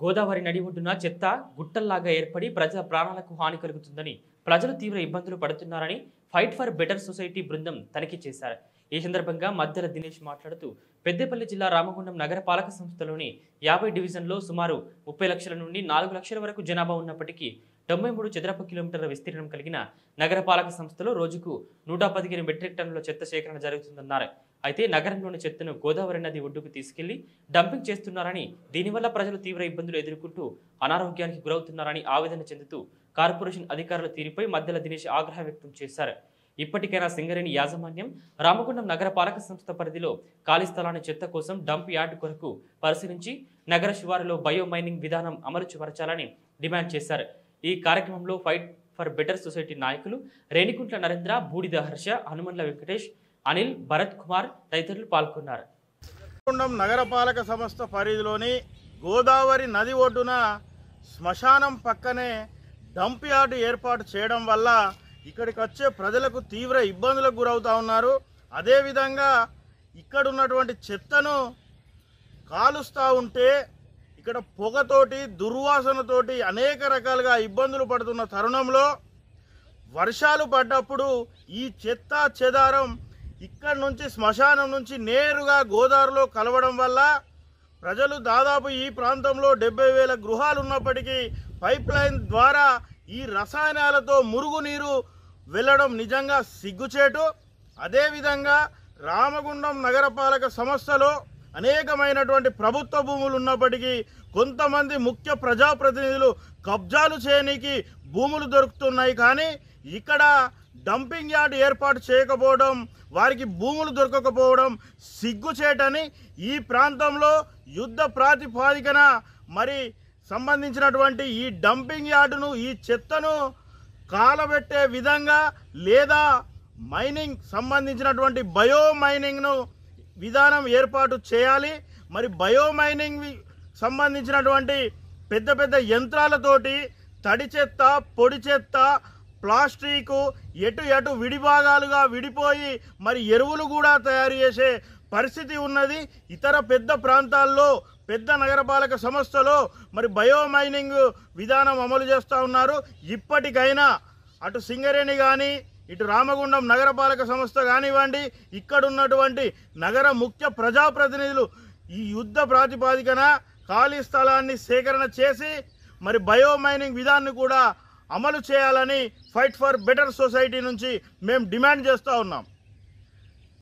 గోదావరి నడి ఒడ్డున చెత్త గుట్టల్లాగా ఏర్పడి ప్రజల ప్రాణాలకు హాని కలుగుతుందని ప్రజలు తీవ్ర ఇబ్బందులు పడుతున్నారని ఫైట్ ఫర్ బెటర్ సొసైటీ బృందం తనిఖీ చేశారు ఈ సందర్భంగా మధ్యల దినేష్ మాట్లాడుతూ పెద్దపల్లి జిల్లా రామగుండం నగరపాలక సంస్థలోని యాభై డివిజన్లో సుమారు ముప్పై లక్షల నుండి నాలుగు లక్షల వరకు జనాభా ఉన్నప్పటికీ తొంభై మూడు చదరపు కిలోమీటర్ల విస్తీర్ణం కలిగిన నగరపాలక సంస్థలో రోజుకు నూట పదిహేను మెట్రిక్ టన్నుల చెత్త సేకరణ జరుగుతుందన్నారు అయితే నగరంలోని చెత్తను గోదావరి నది ఒడ్డుకు తీసుకెళ్లి డంపింగ్ చేస్తున్నారని దీనివల్ల ప్రజలు తీవ్ర ఇబ్బందులు ఎదుర్కొంటూ అనారోగ్యానికి గురవుతున్నారని ఆవేదన చెందుతూ కార్పొరేషన్ అధికారుల తీరుపై మధ్యల దినేష్ ఆగ్రహం వ్యక్తం చేశారు ఇప్పటికైనా సింగరేణి యాజమాన్యం రామగుండం నగరపాలక సంస్థ పరిధిలో ఖాళీ స్థలాన్ని చెత్త కోసం డంప్ యార్డ్ కొరకు పరిశీలించి నగర శివారులో బయో మైనింగ్ విధానం అమలుచుపరచాలని డిమాండ్ చేశారు ఈ కార్యక్రమంలో ఫైట్ ఫర్ బెటర్ సొసైటీ నాయకులు రేణికుంట్ల నరేంద్ర బూడిద హర్ష హనుమన్ల వెంకటేష్ అనిల్ భరత్ కుమార్ తదితరులు పాల్గొన్నారు నగరపాలక సంస్థ పరిధిలోని గోదావరి నది ఒడ్డున శ్మశానం పక్కనే డంప్ యార్డ్ ఏర్పాటు చేయడం వల్ల ఇక్కడికి వచ్చే ప్రజలకు తీవ్ర ఇబ్బందులకు గురవుతూ ఉన్నారు అదేవిధంగా ఇక్కడ ఉన్నటువంటి చెత్తను కాలుస్తూ ఉంటే ఇక్కడ పొగతోటి దుర్వాసనతోటి అనేక రకాలుగా ఇబ్బందులు పడుతున్న తరుణంలో వర్షాలు పడ్డప్పుడు ఈ చెత్త చెదారం ఇక్కడ నుంచి శ్మశానం నుంచి నేరుగా గోదావరిలో కలవడం వల్ల ప్రజలు దాదాపు ఈ ప్రాంతంలో డెబ్బై వేల గృహాలు ఉన్నప్పటికీ పైప్ లైన్ ద్వారా ఈ రసాయనాలతో మురుగునీరు వెళ్ళడం నిజంగా సిగ్గుచేటు అదేవిధంగా రామగుండం నగరపాలక సంస్థలో అనేకమైనటువంటి ప్రభుత్వ భూములు ఉన్నప్పటికీ కొంతమంది ముఖ్య ప్రజాప్రతినిధులు కబ్జాలు చేయనీకి భూములు దొరుకుతున్నాయి కానీ ఇక్కడ డంపింగ్ యార్డ్ ఏర్పాటు చేయకపోవడం వారికి భూములు దొరకకపోవడం సిగ్గుచేటని ఈ ప్రాంతంలో యుద్ధ ప్రాతిపాదికన మరి సంబంధించినటువంటి ఈ డంపింగ్ యార్డును ఈ చెత్తను కాలబెట్టే విధంగా లేదా మైనింగ్ సంబంధించినటువంటి బయో మైనింగ్ను విధానం ఏర్పాటు చేయాలి మరి బయో మైనింగ్ సంబంధించినటువంటి పెద్ద పెద్ద యంత్రాలతోటి తడి చెత్త పొడి చెత్త ప్లాస్టిక్ ఎటు ఎటు విడిభాగాలుగా విడిపోయి మరి ఎరువులు కూడా తయారు చేసే పరిస్థితి ఉన్నది ఇతర పెద్ద ప్రాంతాల్లో పెద్ద నగరపాలక సంస్థలో మరి బయోమైనింగ్ విధానం అమలు చేస్తూ ఉన్నారు ఇప్పటికైనా అటు సింగరేణి కానీ ఇటు రామగుండం నగరపాలక సంస్థ కానివ్వండి ఇక్కడున్నటువంటి నగర ముఖ్య ప్రజాప్రతినిధులు ఈ యుద్ధ ప్రాతిపాదికన ఖాళీ స్థలాన్ని సేకరణ చేసి మరి బయోమైనింగ్ విధాన్ని కూడా అమలు చేయాలని ఫైట్ ఫర్ బెటర్ సొసైటీ నుంచి మేము డిమాండ్ చేస్తూ ఉన్నాం